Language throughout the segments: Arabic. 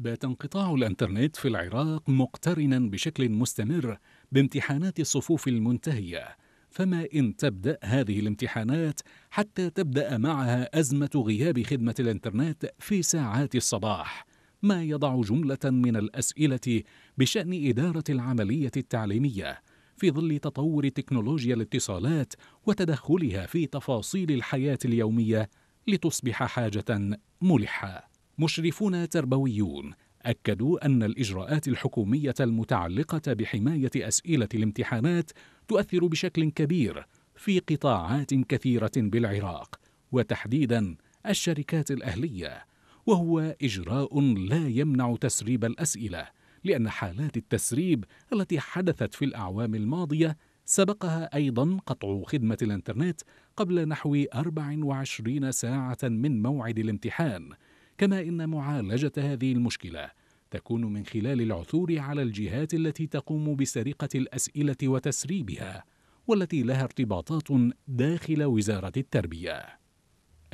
بات انقطاع الانترنت في العراق مقترنا بشكل مستمر بامتحانات الصفوف المنتهيه فما ان تبدا هذه الامتحانات حتى تبدا معها ازمه غياب خدمه الانترنت في ساعات الصباح ما يضع جمله من الاسئله بشان اداره العمليه التعليميه في ظل تطور تكنولوجيا الاتصالات وتدخلها في تفاصيل الحياه اليوميه لتصبح حاجه ملحه مشرفون تربويون أكدوا أن الإجراءات الحكومية المتعلقة بحماية أسئلة الامتحانات تؤثر بشكل كبير في قطاعات كثيرة بالعراق وتحديدا الشركات الأهلية وهو إجراء لا يمنع تسريب الأسئلة لأن حالات التسريب التي حدثت في الأعوام الماضية سبقها أيضا قطع خدمة الإنترنت قبل نحو 24 ساعة من موعد الامتحان كما إن معالجة هذه المشكلة تكون من خلال العثور على الجهات التي تقوم بسرقة الأسئلة وتسريبها والتي لها ارتباطات داخل وزارة التربية.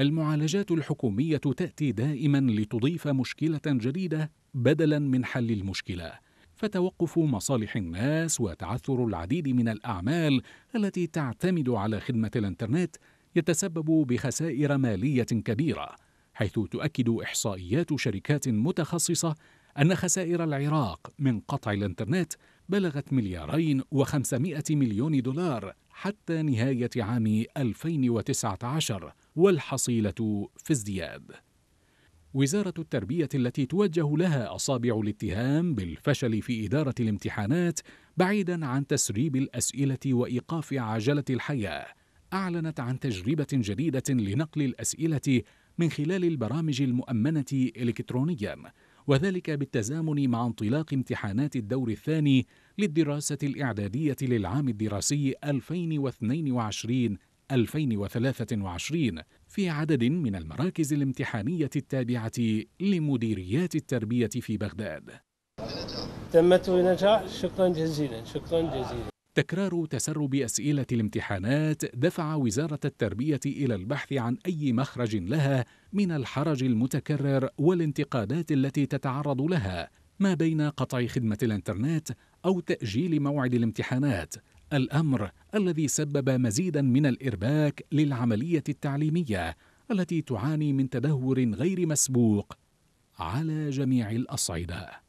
المعالجات الحكومية تأتي دائما لتضيف مشكلة جديدة بدلا من حل المشكلة، فتوقف مصالح الناس وتعثر العديد من الأعمال التي تعتمد على خدمة الإنترنت يتسبب بخسائر مالية كبيرة حيث تؤكد إحصائيات شركات متخصصة أن خسائر العراق من قطع الإنترنت بلغت مليارين وخمسمائة مليون دولار حتى نهاية عام 2019 والحصيلة في ازدياد وزارة التربية التي توجه لها أصابع الاتهام بالفشل في إدارة الامتحانات بعيدا عن تسريب الأسئلة وإيقاف عجلة الحياة أعلنت عن تجربة جديدة لنقل الأسئلة من خلال البرامج المؤمنة إلكترونيا وذلك بالتزامن مع انطلاق امتحانات الدور الثاني للدراسة الإعدادية للعام الدراسي 2022 2023 في عدد من المراكز الامتحانية التابعة لمديريات التربية في بغداد تمت بنجاح شكرا جزيلا شكرا جزيلا تكرار تسرب أسئلة الامتحانات دفع وزارة التربية إلى البحث عن أي مخرج لها من الحرج المتكرر والانتقادات التي تتعرض لها ما بين قطع خدمة الإنترنت أو تأجيل موعد الامتحانات الأمر الذي سبب مزيدا من الإرباك للعملية التعليمية التي تعاني من تدهور غير مسبوق على جميع الأصعدة